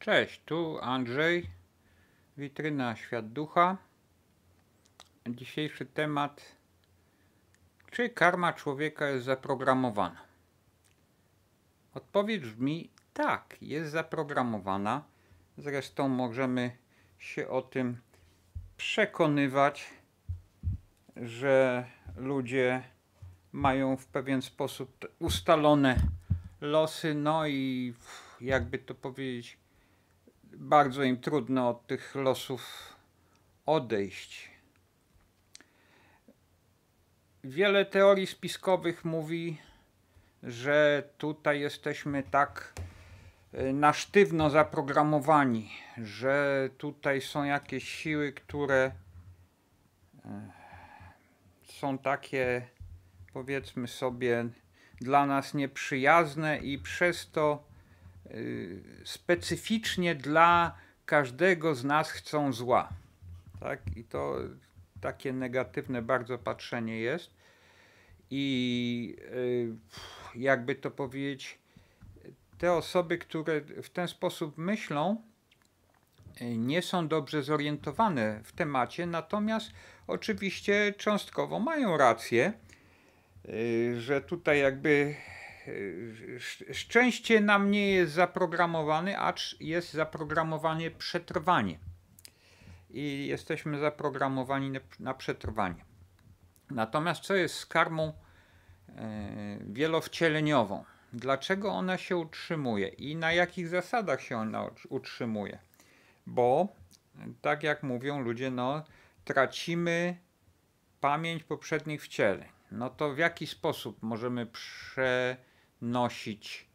Cześć, tu Andrzej, witryna Świat Ducha. Dzisiejszy temat, czy karma człowieka jest zaprogramowana? Odpowiedź brzmi tak, jest zaprogramowana. Zresztą możemy się o tym przekonywać, że ludzie mają w pewien sposób ustalone losy, no i jakby to powiedzieć, bardzo im trudno od tych losów odejść. Wiele teorii spiskowych mówi, że tutaj jesteśmy tak e, na sztywno zaprogramowani, że tutaj są jakieś siły, które e, są takie, powiedzmy sobie, dla nas nieprzyjazne i przez to Y, specyficznie dla każdego z nas chcą zła. Tak? I to takie negatywne bardzo patrzenie jest. I y, jakby to powiedzieć, te osoby, które w ten sposób myślą, y, nie są dobrze zorientowane w temacie, natomiast oczywiście cząstkowo mają rację, że tutaj jakby szczęście nam nie jest zaprogramowane, acz jest zaprogramowanie przetrwanie. I jesteśmy zaprogramowani na przetrwanie. Natomiast co jest z karmą e, wielowcieleniową? Dlaczego ona się utrzymuje i na jakich zasadach się ona utrzymuje? Bo, tak jak mówią ludzie, no, tracimy pamięć poprzednich wcieleń. No to w jaki sposób możemy prze nosić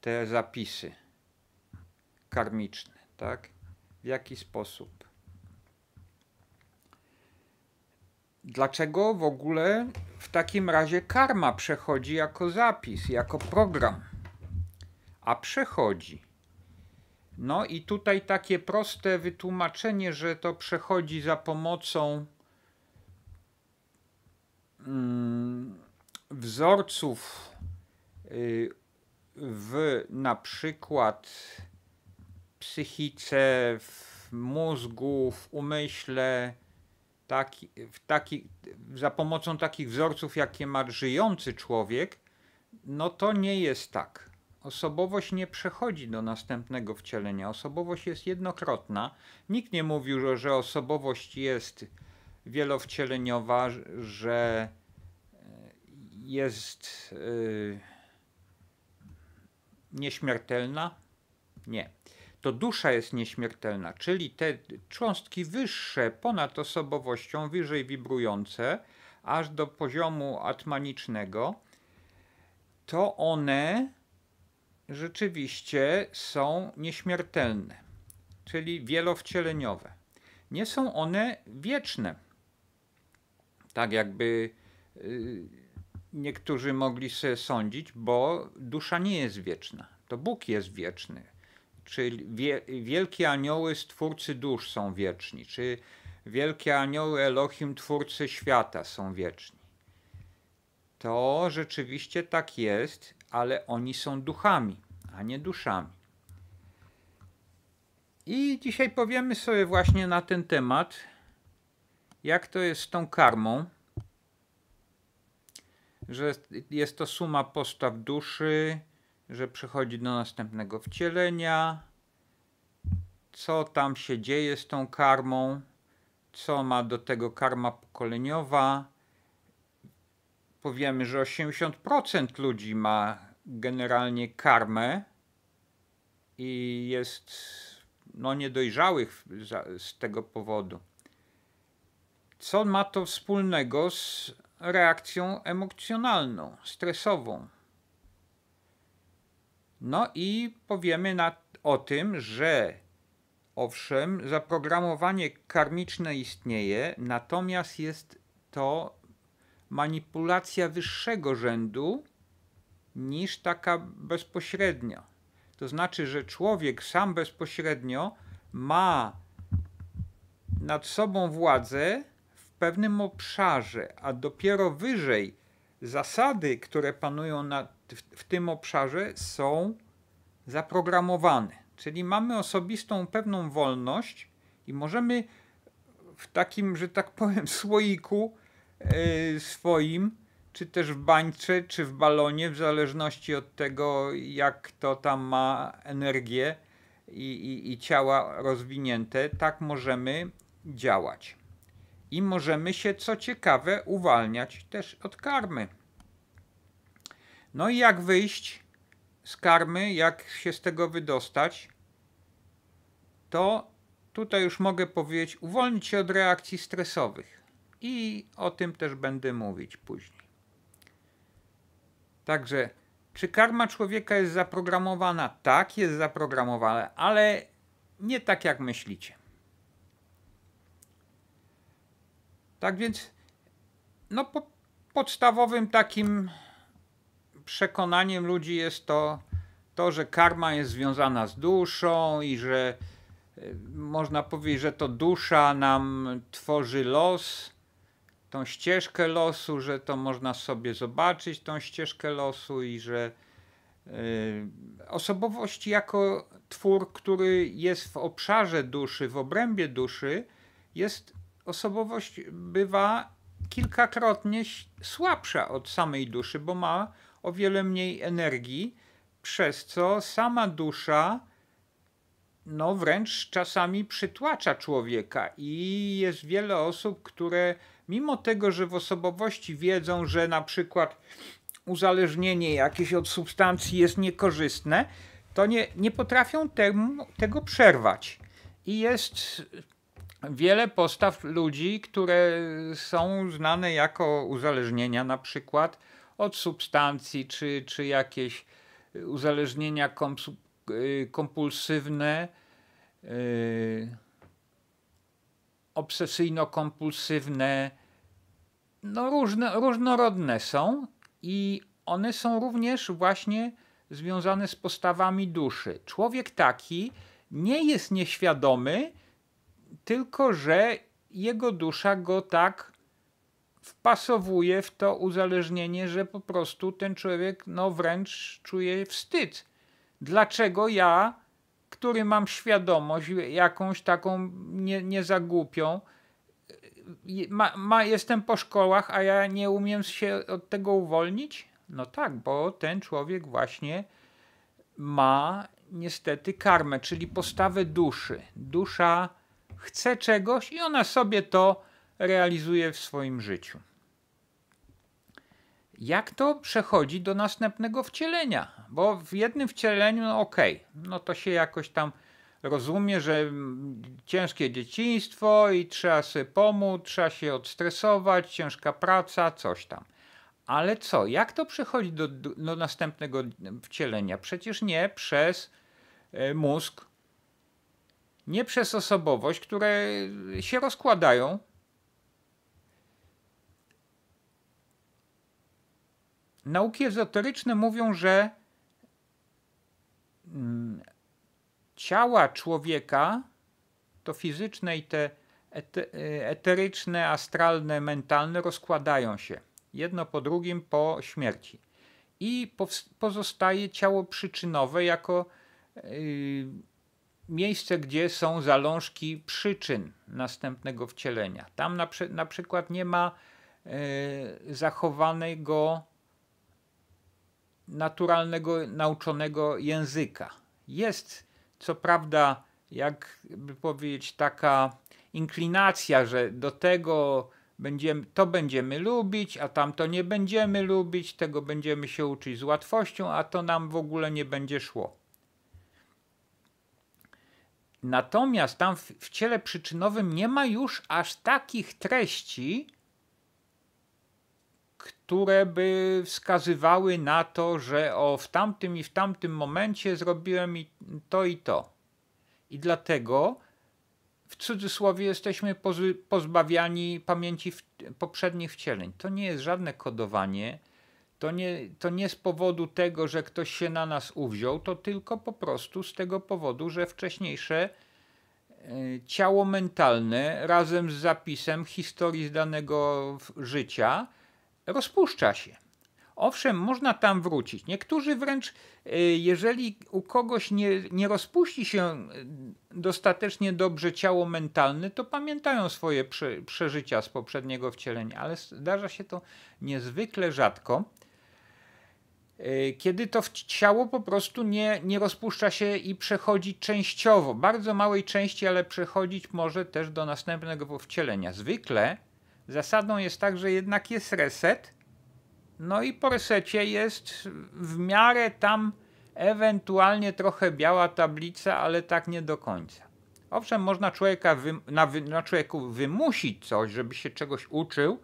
te zapisy karmiczne, tak? W jaki sposób? Dlaczego w ogóle w takim razie karma przechodzi jako zapis, jako program? A przechodzi. No i tutaj takie proste wytłumaczenie, że to przechodzi za pomocą mm, wzorców Y, w na przykład psychice, w mózgu, w umyśle, taki, w taki, za pomocą takich wzorców, jakie ma żyjący człowiek, no to nie jest tak. Osobowość nie przechodzi do następnego wcielenia. Osobowość jest jednokrotna. Nikt nie mówił, że osobowość jest wielowcieleniowa, że e, jest. Yy, nieśmiertelna? Nie. To dusza jest nieśmiertelna, czyli te cząstki wyższe, ponad osobowością, wyżej wibrujące, aż do poziomu atmanicznego, to one rzeczywiście są nieśmiertelne, czyli wielowcieleniowe. Nie są one wieczne. Tak jakby. Yy, niektórzy mogli sobie sądzić, bo dusza nie jest wieczna. To Bóg jest wieczny. Czy wie, wielkie anioły, stwórcy dusz są wieczni? Czy wielkie anioły Elohim, twórcy świata są wieczni? To rzeczywiście tak jest, ale oni są duchami, a nie duszami. I dzisiaj powiemy sobie właśnie na ten temat, jak to jest z tą karmą że jest to suma postaw duszy, że przechodzi do następnego wcielenia, co tam się dzieje z tą karmą, co ma do tego karma pokoleniowa. Powiemy, że 80% ludzi ma generalnie karmę i jest no, niedojrzałych z tego powodu. Co ma to wspólnego z reakcją emocjonalną, stresową. No i powiemy na, o tym, że owszem, zaprogramowanie karmiczne istnieje, natomiast jest to manipulacja wyższego rzędu niż taka bezpośrednia. To znaczy, że człowiek sam bezpośrednio ma nad sobą władzę, pewnym obszarze, a dopiero wyżej zasady, które panują na, w, w tym obszarze są zaprogramowane. Czyli mamy osobistą pewną wolność i możemy w takim, że tak powiem, słoiku yy, swoim, czy też w bańce, czy w balonie, w zależności od tego, jak to tam ma energię i, i, i ciała rozwinięte, tak możemy działać i możemy się, co ciekawe, uwalniać też od karmy. No i jak wyjść z karmy, jak się z tego wydostać, to tutaj już mogę powiedzieć, uwolnić się od reakcji stresowych. I o tym też będę mówić później. Także, czy karma człowieka jest zaprogramowana? Tak, jest zaprogramowana, ale nie tak jak myślicie. Tak więc, no po, podstawowym takim przekonaniem ludzi jest to, to, że karma jest związana z duszą i że y, można powiedzieć, że to dusza nam tworzy los, tą ścieżkę losu, że to można sobie zobaczyć, tą ścieżkę losu i że yy, osobowość jako twór, który jest w obszarze duszy, w obrębie duszy, jest osobowość bywa kilkakrotnie słabsza od samej duszy, bo ma o wiele mniej energii, przez co sama dusza no wręcz czasami przytłacza człowieka i jest wiele osób, które mimo tego, że w osobowości wiedzą, że na przykład uzależnienie jakieś od substancji jest niekorzystne, to nie, nie potrafią temu, tego przerwać. I jest wiele postaw ludzi, które są znane jako uzależnienia, na przykład od substancji, czy, czy jakieś uzależnienia y, kompulsywne, y, obsesyjno-kompulsywne, no różne, różnorodne są i one są również właśnie związane z postawami duszy. Człowiek taki nie jest nieświadomy, tylko że jego dusza go tak wpasowuje w to uzależnienie, że po prostu ten człowiek no wręcz czuje wstyd. Dlaczego ja, który mam świadomość jakąś taką nie, nie ma, ma, jestem po szkołach, a ja nie umiem się od tego uwolnić? No tak, bo ten człowiek właśnie ma niestety karmę, czyli postawę duszy. Dusza chce czegoś i ona sobie to realizuje w swoim życiu. Jak to przechodzi do następnego wcielenia? Bo w jednym wcieleniu, no okej, okay, no to się jakoś tam rozumie, że ciężkie dzieciństwo i trzeba sobie pomóc, trzeba się odstresować, ciężka praca, coś tam. Ale co? Jak to przechodzi do, do następnego wcielenia? Przecież nie przez e, mózg nie przez osobowość, które się rozkładają. Nauki ezoteryczne mówią, że mm, ciała człowieka, to fizyczne i te eteryczne, astralne, mentalne rozkładają się jedno po drugim po śmierci. I pozostaje ciało przyczynowe jako yy, miejsce, gdzie są zalążki przyczyn następnego wcielenia. Tam na, na przykład nie ma e, zachowanego naturalnego, nauczonego języka. Jest co prawda, jakby powiedzieć, taka inklinacja, że do tego będziemy, to będziemy lubić, a tamto nie będziemy lubić, tego będziemy się uczyć z łatwością, a to nam w ogóle nie będzie szło. Natomiast tam w, w ciele przyczynowym nie ma już aż takich treści, które by wskazywały na to, że o w tamtym i w tamtym momencie zrobiłem i to i to. I dlatego w cudzysłowie jesteśmy pozbawiani pamięci poprzednich wcieleń. To nie jest żadne kodowanie, to nie, to nie z powodu tego, że ktoś się na nas uwziął, to tylko po prostu z tego powodu, że wcześniejsze e, ciało mentalne razem z zapisem historii z danego życia rozpuszcza się. Owszem, można tam wrócić. Niektórzy wręcz, e, jeżeli u kogoś nie, nie rozpuści się e, dostatecznie dobrze ciało mentalne, to pamiętają swoje przeżycia z poprzedniego wcielenia, ale zdarza się to niezwykle rzadko. Y, kiedy to ciało po prostu nie, nie rozpuszcza się i przechodzi częściowo, bardzo małej części, ale przechodzić może też do następnego wcielenia. Zwykle zasadą jest tak, że jednak jest reset, no i po resecie jest w miarę tam ewentualnie trochę biała tablica, ale tak nie do końca. Owszem, można człowieka na, na człowieku wymusić coś, żeby się czegoś uczył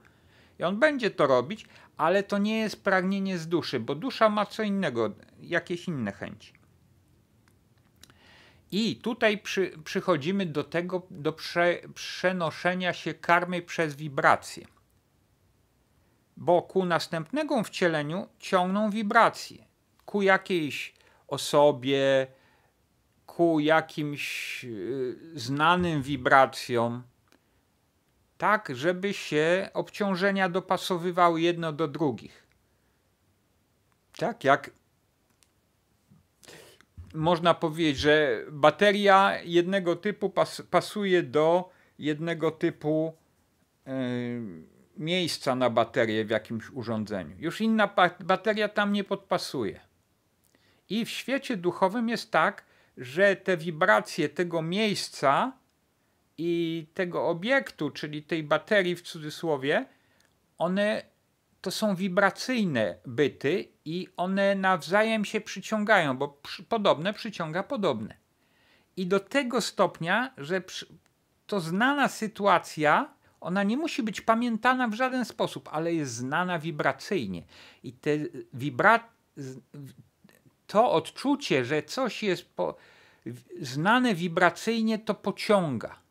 i on będzie to robić, ale to nie jest pragnienie z duszy, bo dusza ma co innego, jakieś inne chęci. I tutaj przy, przychodzimy do tego, do prze, przenoszenia się karmy przez wibracje. Bo ku następnemu wcieleniu ciągną wibracje. Ku jakiejś osobie, ku jakimś y, znanym wibracjom, tak żeby się obciążenia dopasowywały jedno do drugich. Tak jak można powiedzieć, że bateria jednego typu pas pasuje do jednego typu yy, miejsca na baterię w jakimś urządzeniu. Już inna bateria tam nie podpasuje. I w świecie duchowym jest tak, że te wibracje tego miejsca i tego obiektu, czyli tej baterii w cudzysłowie, one to są wibracyjne byty i one nawzajem się przyciągają, bo przy, podobne przyciąga podobne. I do tego stopnia, że przy, to znana sytuacja, ona nie musi być pamiętana w żaden sposób, ale jest znana wibracyjnie. I te wibra to odczucie, że coś jest po, znane wibracyjnie, to pociąga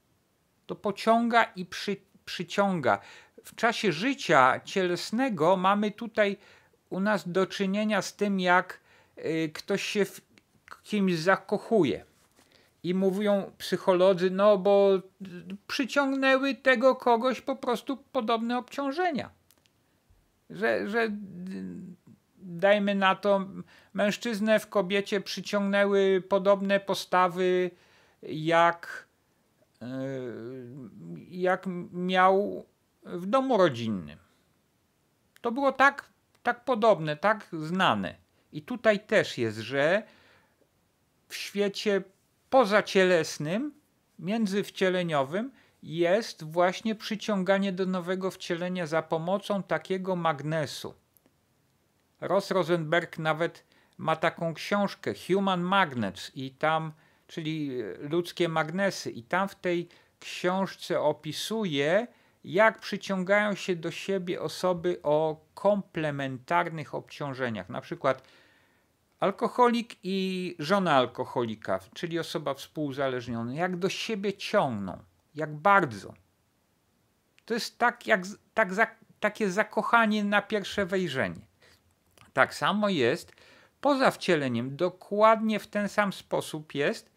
to pociąga i przy, przyciąga. W czasie życia cielesnego mamy tutaj u nas do czynienia z tym, jak y, ktoś się w kimś zakochuje. I mówią psycholodzy, no bo przyciągnęły tego kogoś po prostu podobne obciążenia. Że, że dajmy na to, mężczyznę w kobiecie przyciągnęły podobne postawy jak Y, jak miał w domu rodzinnym. To było tak, tak podobne, tak znane. I tutaj też jest, że w świecie pozacielesnym, międzywcieleniowym, jest właśnie przyciąganie do nowego wcielenia za pomocą takiego magnesu. Ross Rosenberg nawet ma taką książkę Human Magnets i tam czyli e, ludzkie magnesy. I tam w tej książce opisuje, jak przyciągają się do siebie osoby o komplementarnych obciążeniach, na przykład alkoholik i żona alkoholika, czyli osoba współzależniona, jak do siebie ciągną, jak bardzo. To jest tak, jak, tak za, takie zakochanie na pierwsze wejrzenie. Tak samo jest poza wcieleniem, dokładnie w ten sam sposób jest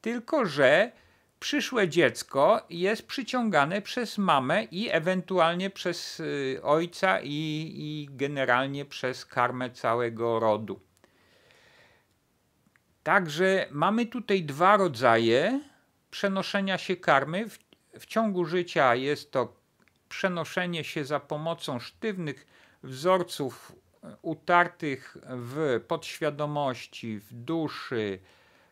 tylko że przyszłe dziecko jest przyciągane przez mamę i ewentualnie przez y, ojca i, i generalnie przez karmę całego rodu. Także mamy tutaj dwa rodzaje przenoszenia się karmy. W, w ciągu życia jest to przenoszenie się za pomocą sztywnych wzorców y, utartych w podświadomości, w duszy,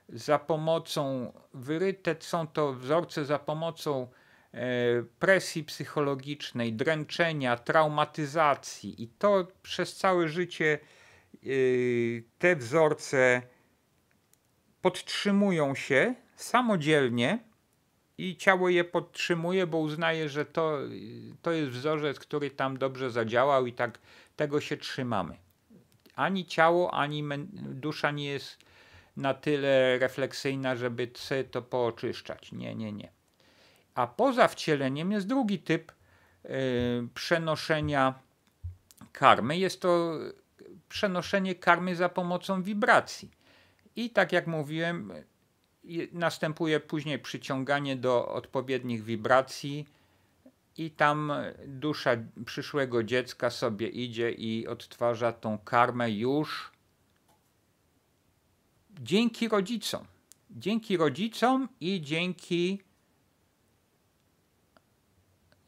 za pomocą wyryte są to wzorce za pomocą e, presji psychologicznej, dręczenia, traumatyzacji i to przez całe życie e, te wzorce podtrzymują się samodzielnie i ciało je podtrzymuje, bo uznaje, że to, to jest wzorzec, który tam dobrze zadziałał i tak tego się trzymamy. Ani ciało, ani dusza nie jest na tyle refleksyjna, żeby to pooczyszczać. Nie, nie, nie. A poza wcieleniem jest drugi typ yy, przenoszenia karmy. Jest to przenoszenie karmy za pomocą wibracji. I tak jak mówiłem, następuje później przyciąganie do odpowiednich wibracji i tam dusza przyszłego dziecka sobie idzie i odtwarza tą karmę już dzięki rodzicom. Dzięki rodzicom i dzięki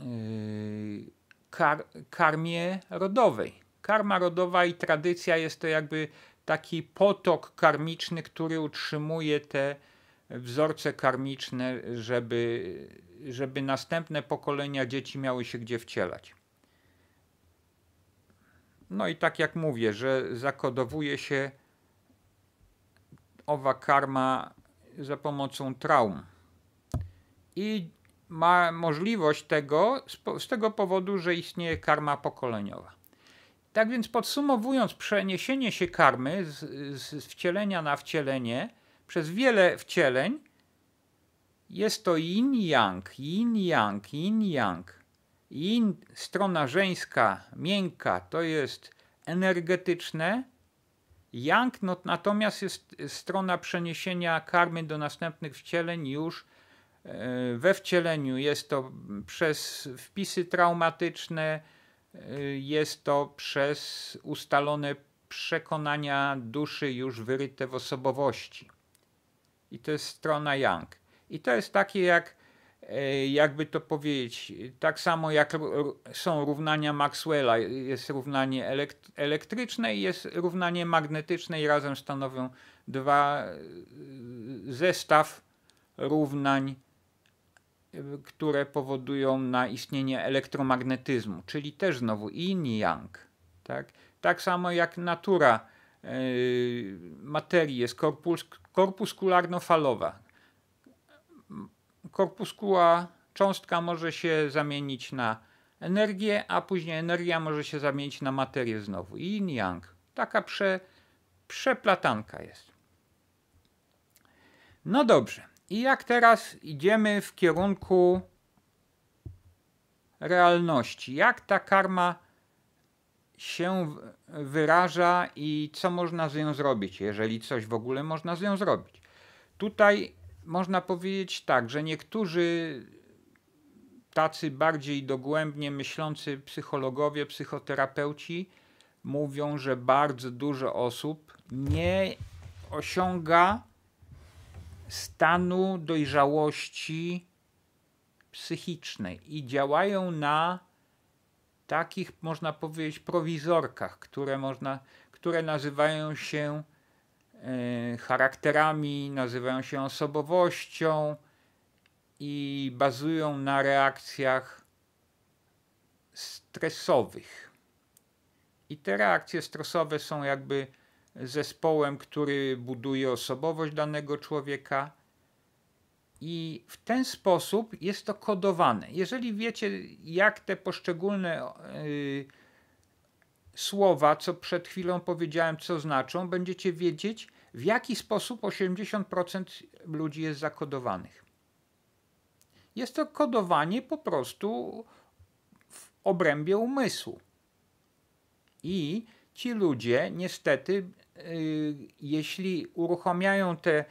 yy, kar karmie rodowej. Karma rodowa i tradycja jest to jakby taki potok karmiczny, który utrzymuje te wzorce karmiczne, żeby, żeby następne pokolenia dzieci miały się gdzie wcielać. No i tak jak mówię, że zakodowuje się owa karma za pomocą traum. I ma możliwość tego z tego powodu, że istnieje karma pokoleniowa. Tak więc podsumowując, przeniesienie się karmy z, z wcielenia na wcielenie przez wiele wcieleń jest to yin-yang, yin-yang, yin-yang. Yin, strona żeńska, miękka, to jest energetyczne, Yang no, natomiast jest strona przeniesienia karmy do następnych wcieleń już e, we wcieleniu. Jest to przez wpisy traumatyczne, e, jest to przez ustalone przekonania duszy już wyryte w osobowości. I to jest strona Yang. I to jest takie jak E, jakby to powiedzieć, tak samo jak są równania Maxwella, jest równanie elektryczne i jest równanie magnetyczne i razem stanowią dwa e, zestaw równań, e, które powodują na istnienie elektromagnetyzmu, czyli też znowu yin i yang. Tak, tak samo jak natura materii jest korpus, korpuskularno-falowa, korpuskuła cząstka może się zamienić na energię, a później energia może się zamienić na materię znowu. Yin yang. Taka prze, przeplatanka jest. No dobrze. I jak teraz idziemy w kierunku realności? Jak ta karma się wyraża i co można z nią zrobić, jeżeli coś w ogóle można z nią zrobić? Tutaj można powiedzieć tak, że niektórzy tacy bardziej dogłębnie myślący psychologowie, psychoterapeuci mówią, że bardzo dużo osób nie osiąga stanu dojrzałości psychicznej i działają na takich, można powiedzieć, prowizorkach, które, można, które nazywają się E, charakterami, nazywają się osobowością i bazują na reakcjach stresowych. I te reakcje stresowe są jakby zespołem, który buduje osobowość danego człowieka. I w ten sposób jest to kodowane. Jeżeli wiecie, jak te poszczególne. Yy, słowa, co przed chwilą powiedziałem, co znaczą, będziecie wiedzieć, w jaki sposób 80% ludzi jest zakodowanych. Jest to kodowanie po prostu w obrębie umysłu. I ci ludzie, niestety, y, jeśli uruchamiają te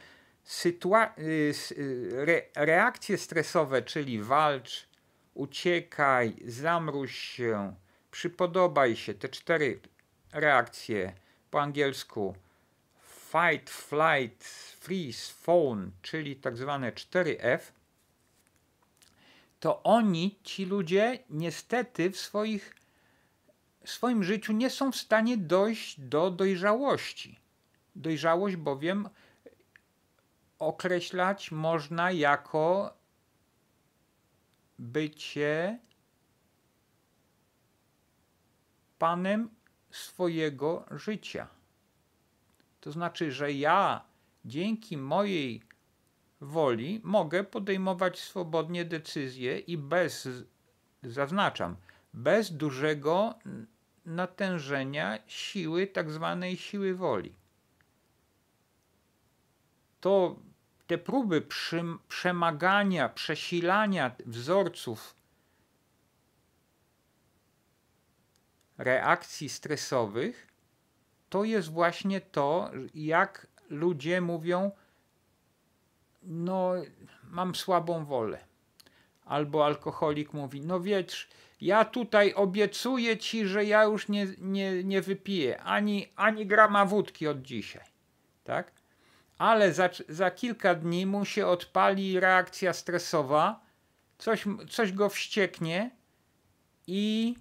y, y, re reakcje stresowe, czyli walcz, uciekaj, zamruź się, przypodobaj się, te cztery reakcje po angielsku fight, flight, freeze, phone, czyli tak zwane 4F, to oni, ci ludzie, niestety w swoich, w swoim życiu nie są w stanie dojść do dojrzałości. Dojrzałość bowiem określać można jako bycie Panem swojego życia. To znaczy, że ja dzięki mojej woli mogę podejmować swobodnie decyzje i bez, zaznaczam, bez dużego natężenia siły, tak zwanej siły woli. To te próby przy, przemagania, przesilania wzorców reakcji stresowych, to jest właśnie to, jak ludzie mówią: No, mam słabą wolę. Albo alkoholik mówi: No wiesz, ja tutaj obiecuję ci, że ja już nie, nie, nie wypiję ani, ani grama wódki od dzisiaj. Tak? Ale za, za kilka dni mu się odpali reakcja stresowa, coś, coś go wścieknie i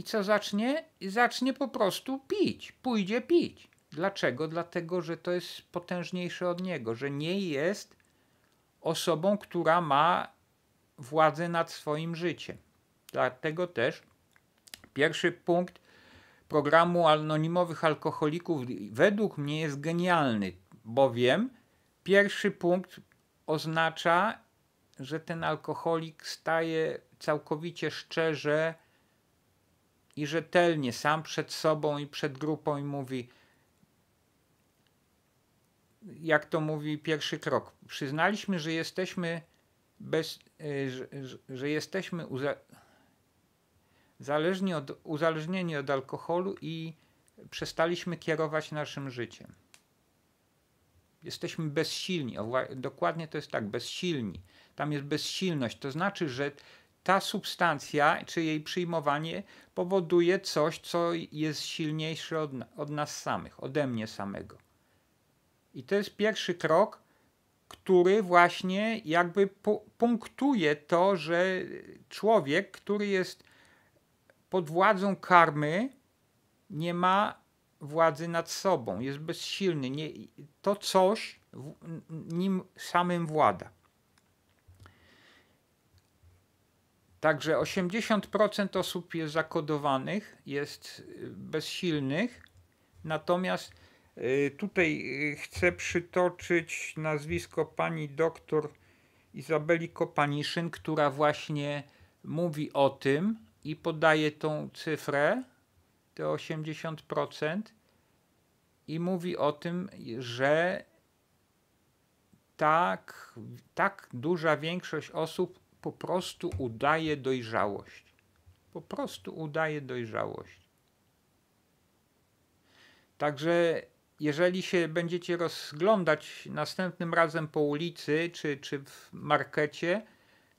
i co zacznie? Zacznie po prostu pić, pójdzie pić. Dlaczego? Dlatego, że to jest potężniejsze od niego, że nie jest osobą, która ma władzę nad swoim życiem. Dlatego też pierwszy punkt programu anonimowych alkoholików według mnie jest genialny, bowiem pierwszy punkt oznacza, że ten alkoholik staje całkowicie szczerze, i rzetelnie sam przed sobą i przed grupą i mówi, jak to mówi pierwszy krok, przyznaliśmy, że jesteśmy bez, e, że, że jesteśmy zależni od, uzależnieni od alkoholu i przestaliśmy kierować naszym życiem. Jesteśmy bezsilni. dokładnie to jest tak, bezsilni. Tam jest bezsilność. To znaczy, że ta substancja czy jej przyjmowanie powoduje coś, co jest silniejsze od, od nas samych, ode mnie samego. I to jest pierwszy krok, który właśnie jakby pu punktuje to, że człowiek, który jest pod władzą karmy, nie ma władzy nad sobą, jest bezsilny. Nie, to coś w, nim samym włada. Także 80% osób jest zakodowanych, jest y, bezsilnych, natomiast y, tutaj y, chcę przytoczyć nazwisko pani doktor Izabeli Kopaniszyn, która właśnie mówi o tym i podaje tą cyfrę, te 80%, i mówi o tym, że tak, tak duża większość osób po prostu udaje dojrzałość. Po prostu udaje dojrzałość. Także jeżeli się będziecie rozglądać następnym razem po ulicy czy, czy w markecie,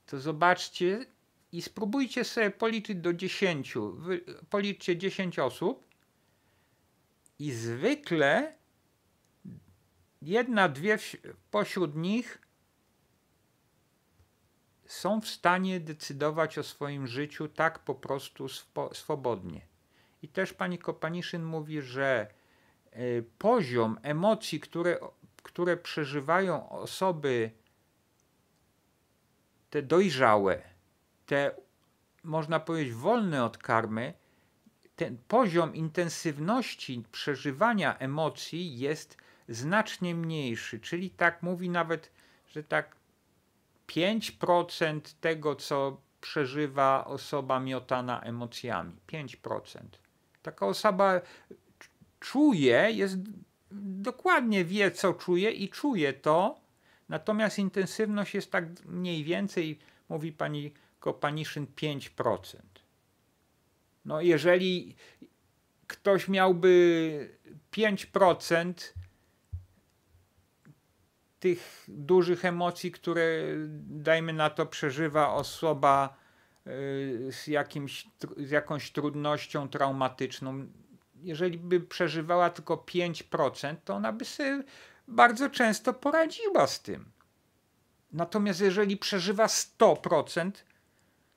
to zobaczcie i spróbujcie sobie policzyć do 10. Wy, policzcie 10 osób i zwykle jedna, dwie w, pośród nich są w stanie decydować o swoim życiu tak po prostu swobodnie. I też pani Kopaniszyn mówi, że e, poziom emocji, które, które przeżywają osoby te dojrzałe, te można powiedzieć wolne od karmy, ten poziom intensywności przeżywania emocji jest znacznie mniejszy. Czyli tak mówi nawet, że tak 5% tego, co przeżywa osoba miotana emocjami. 5%. Taka osoba czuje, jest, dokładnie wie, co czuje i czuje to, natomiast intensywność jest tak mniej więcej, mówi pani Kopaniszyn, 5%. No jeżeli ktoś miałby 5%, tych dużych emocji, które dajmy na to przeżywa osoba y, z, jakimś, z jakąś trudnością traumatyczną. Jeżeli by przeżywała tylko 5%, to ona by sobie bardzo często poradziła z tym. Natomiast jeżeli przeżywa 100%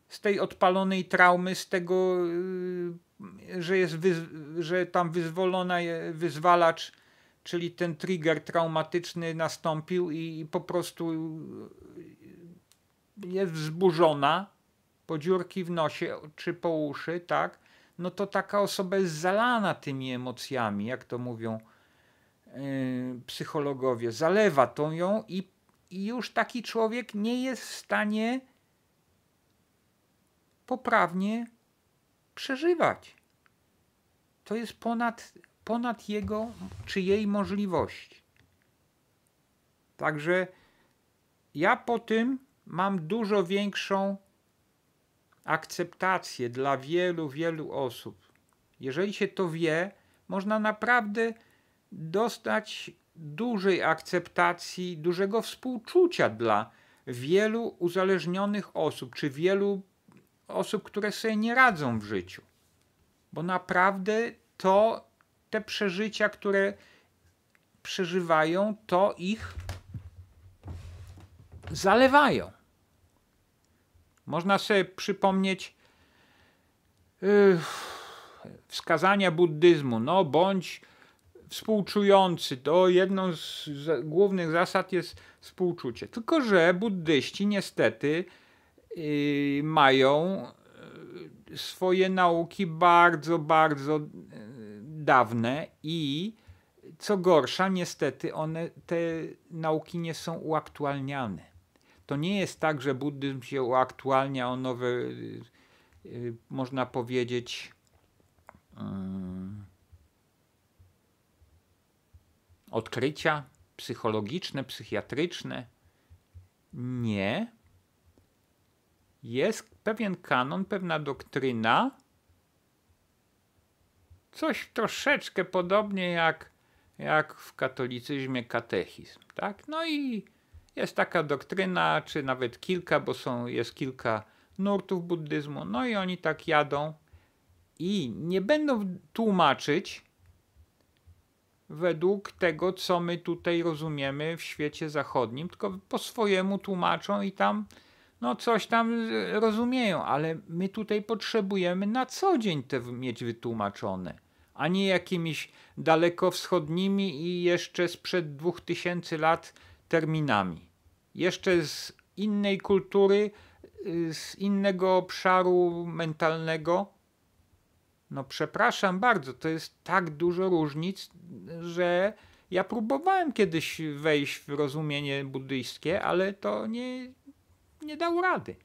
z tej odpalonej traumy, z tego, y, że jest, że tam wyzwolona wyzwalacz czyli ten trigger traumatyczny nastąpił i, po prostu y, jest wzburzona po dziurki w nosie czy po uszy, tak, no to taka osoba jest zalana tymi emocjami, jak to mówią y, psychologowie, zalewa tą ją i, i już taki człowiek nie jest w stanie poprawnie przeżywać. To jest ponad ponad jego czy jej możliwości. Także ja po tym mam dużo większą akceptację dla wielu, wielu osób. Jeżeli się to wie, można naprawdę dostać dużej akceptacji, dużego współczucia dla wielu uzależnionych osób, czy wielu osób, które sobie nie radzą w życiu. Bo naprawdę to te przeżycia, które przeżywają, to ich zalewają. Można sobie przypomnieć yy, wskazania buddyzmu. No, bądź współczujący. To jedną z głównych zasad jest współczucie. Tylko, że buddyści niestety yy, mają yy, swoje nauki bardzo, bardzo yy, dawne i co gorsza, niestety one, te nauki nie są uaktualniane. To nie jest tak, że buddyzm się uaktualnia o nowe, y, y, można powiedzieć, y, odkrycia psychologiczne, psychiatryczne. Nie. Jest pewien kanon, pewna doktryna, coś troszeczkę podobnie jak, jak w katolicyzmie katechizm. Tak? No i jest taka doktryna, czy nawet kilka, bo są, jest kilka nurtów buddyzmu, no i oni tak jadą i nie będą tłumaczyć według tego, co my tutaj rozumiemy w świecie zachodnim, tylko po swojemu tłumaczą i tam no coś tam rozumieją, ale my tutaj potrzebujemy na co dzień te mieć wytłumaczone a nie jakimiś dalekowschodnimi i jeszcze sprzed 2000 lat terminami. Jeszcze z innej kultury, y, z innego obszaru mentalnego. No przepraszam bardzo, to jest tak dużo różnic, że ja próbowałem kiedyś wejść w rozumienie buddyjskie, ale to nie, nie dał rady.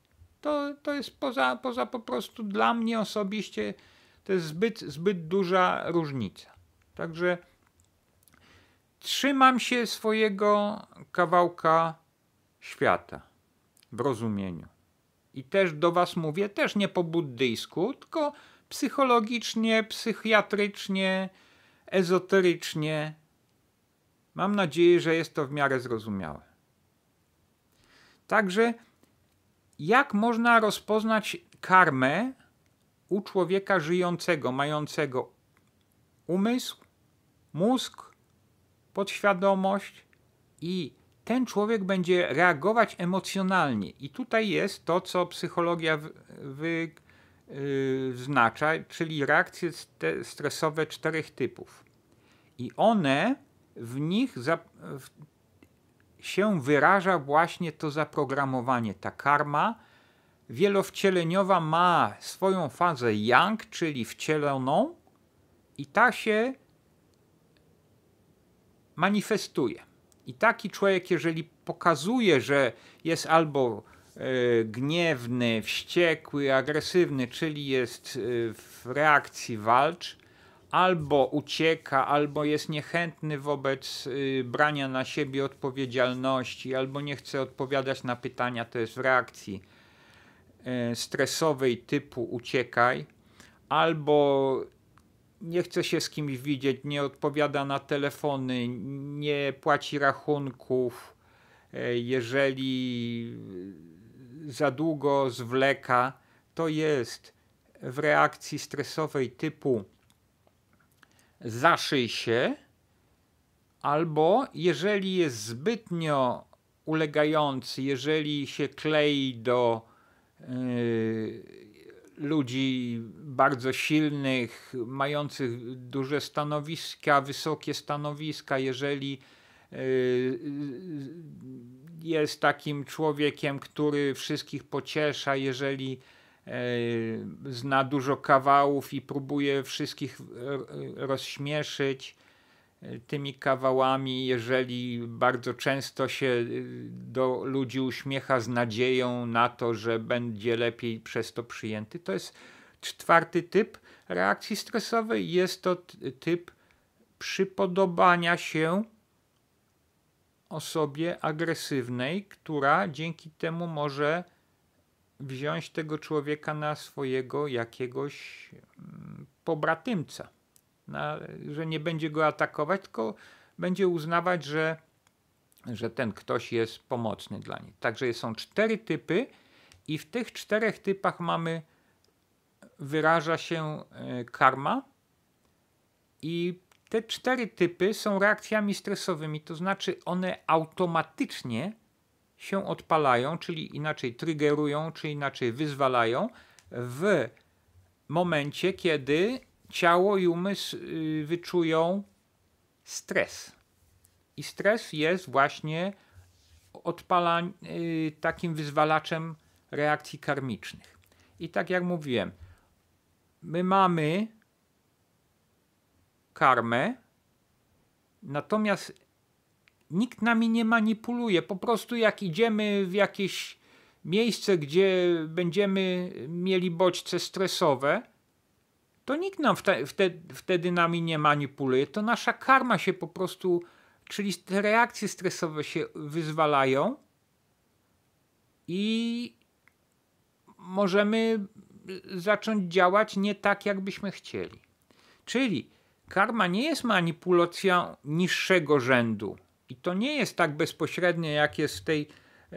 To, to jest poza, poza po prostu dla mnie osobiście to jest zbyt, zbyt duża różnica. Także trzymam się swojego kawałka świata w rozumieniu. I też do Was mówię, też nie po buddyjsku, tylko psychologicznie, psychiatrycznie, ezoterycznie. Mam nadzieję, że jest to w miarę zrozumiałe. Także, jak można rozpoznać karmę u człowieka żyjącego, mającego umysł, mózg, podświadomość i ten człowiek będzie reagować emocjonalnie. I tutaj jest to, co psychologia wyznacza, y, czyli reakcje stresowe czterech typów. I one w nich się wyraża właśnie to zaprogramowanie, ta karma, wielowcieleniowa ma swoją fazę yang, czyli wcieloną, i ta się manifestuje. I taki człowiek, jeżeli pokazuje, że jest albo e, gniewny, wściekły, agresywny, czyli jest e, w reakcji walcz, albo ucieka, albo jest niechętny wobec e, brania na siebie odpowiedzialności, albo nie chce odpowiadać na pytania, to jest w reakcji E, stresowej typu uciekaj, albo nie chce się z kimś widzieć, nie odpowiada na telefony, nie płaci rachunków, e, jeżeli za długo zwleka, to jest w reakcji stresowej typu zaszyj się, albo jeżeli jest zbytnio ulegający, jeżeli się klei do Y, ludzi bardzo silnych, mających duże stanowiska, wysokie stanowiska, jeżeli y, y, jest takim człowiekiem, który wszystkich pociesza, jeżeli zna dużo kawałów i próbuje wszystkich rozśmieszyć, tymi kawałami, jeżeli bardzo często się y, do ludzi uśmiecha z nadzieją na to, że będzie lepiej przez to przyjęty. To jest czwarty typ reakcji stresowej. Jest to typ przypodobania się osobie agresywnej, która dzięki temu może wziąć tego człowieka na swojego jakiegoś mm, pobratymca na, że nie będzie go atakować, tylko będzie uznawać, że, że ten ktoś jest pomocny dla nich. Także są cztery typy i w tych czterech typach mamy, wyraża się e, karma i te cztery typy są reakcjami stresowymi, to znaczy one automatycznie się odpalają, czyli inaczej trygerują, czy inaczej wyzwalają w momencie, kiedy ciało i umysł y, wyczują stres. I stres jest właśnie y, takim wyzwalaczem reakcji karmicznych. I tak jak mówiłem, my mamy karmę, natomiast nikt nami nie manipuluje. Po prostu jak idziemy w jakieś miejsce, gdzie będziemy mieli bodźce stresowe, to nikt nam wte, wte, wtedy nami nie manipuluje. To nasza karma się po prostu, czyli te reakcje stresowe się wyzwalają i możemy zacząć działać nie tak, jakbyśmy chcieli. Czyli karma nie jest manipulacją niższego rzędu. I to nie jest tak bezpośrednie, jak jest w tej E,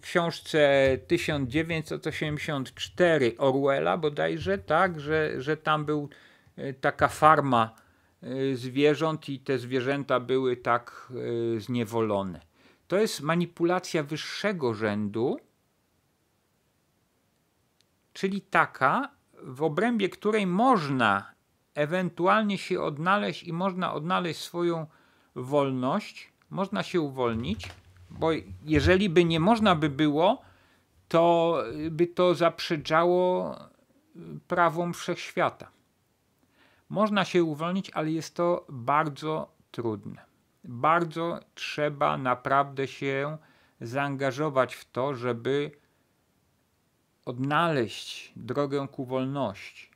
książce 1984 Orwella bodajże, tak, że, że tam był e, taka farma e, zwierząt i te zwierzęta były tak zniewolone. To jest manipulacja wyższego rzędu, czyli taka, w obrębie której można ewentualnie się odnaleźć i można odnaleźć swoją wolność, można się uwolnić, bo jeżeli by nie można by było, to y, by to zaprzeczało y, prawom wszechświata. Można się uwolnić, ale jest to bardzo trudne. Bardzo trzeba naprawdę się zaangażować w to, żeby odnaleźć drogę ku wolności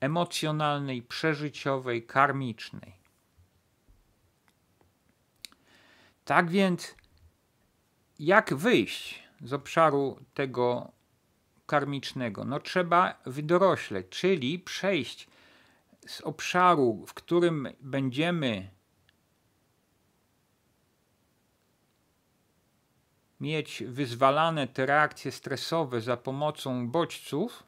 emocjonalnej, przeżyciowej, karmicznej. Tak więc, jak wyjść z obszaru tego karmicznego? No, trzeba wydorośleć, czyli przejść z obszaru, w którym będziemy mieć wyzwalane te reakcje stresowe za pomocą bodźców,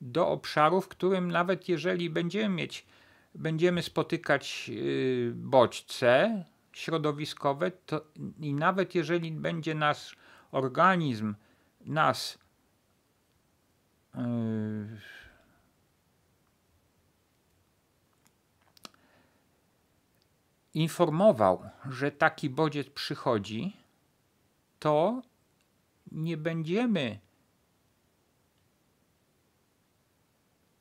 do obszaru, w którym nawet jeżeli będziemy mieć, będziemy spotykać yy, bodźce, środowiskowe to, i nawet jeżeli będzie nasz organizm, nas yy, informował, że taki bodziec przychodzi, to nie będziemy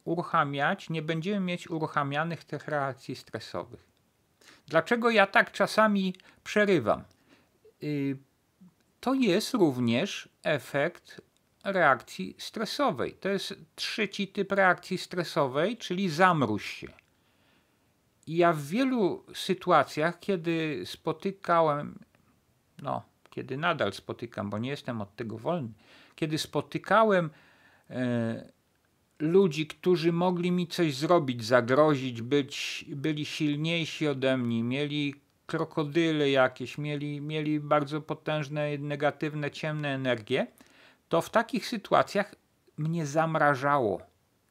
uruchamiać, nie będziemy mieć uruchamianych tych reakcji stresowych. Dlaczego ja tak czasami przerywam? Y, to jest również efekt reakcji stresowej. To jest trzeci typ reakcji stresowej, czyli zamruź się. Ja w wielu sytuacjach, kiedy spotykałem, no, kiedy nadal spotykam, bo nie jestem od tego wolny, kiedy spotykałem e, ludzi, którzy mogli mi coś zrobić, zagrozić, być, byli silniejsi ode mnie, mieli krokodyle jakieś, mieli, mieli bardzo potężne, negatywne, ciemne energie, to w takich sytuacjach mnie zamrażało.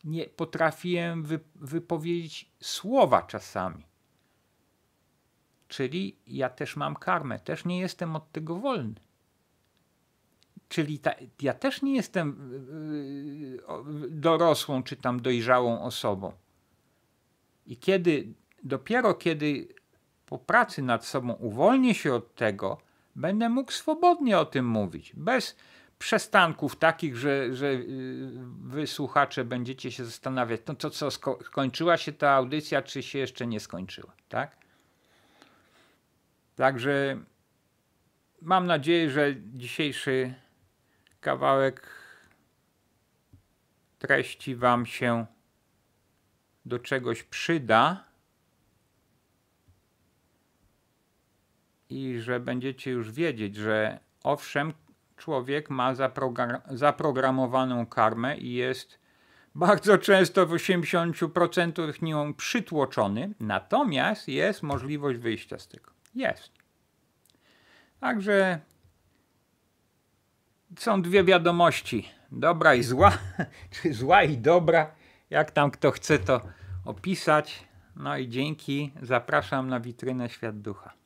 Nie potrafiłem wypowiedzieć słowa czasami. Czyli ja też mam karmę, też nie jestem od tego wolny. Czyli ta, ja też nie jestem y, y, dorosłą czy tam dojrzałą osobą. I kiedy, dopiero kiedy po pracy nad sobą uwolnię się od tego, będę mógł swobodnie o tym mówić. Bez przestanków takich, że, że y, wy słuchacze będziecie się zastanawiać, no to co, skończyła się ta audycja, czy się jeszcze nie skończyła, tak? Także mam nadzieję, że dzisiejszy kawałek treści Wam się do czegoś przyda i że będziecie już wiedzieć, że owszem, człowiek ma zaprogram zaprogramowaną karmę i jest bardzo często w 80% nią przytłoczony, natomiast jest możliwość wyjścia z tego. Jest. Także są dwie wiadomości, dobra i zła, czy zła i dobra, jak tam kto chce to opisać. No i dzięki, zapraszam na witrynę Świat Ducha.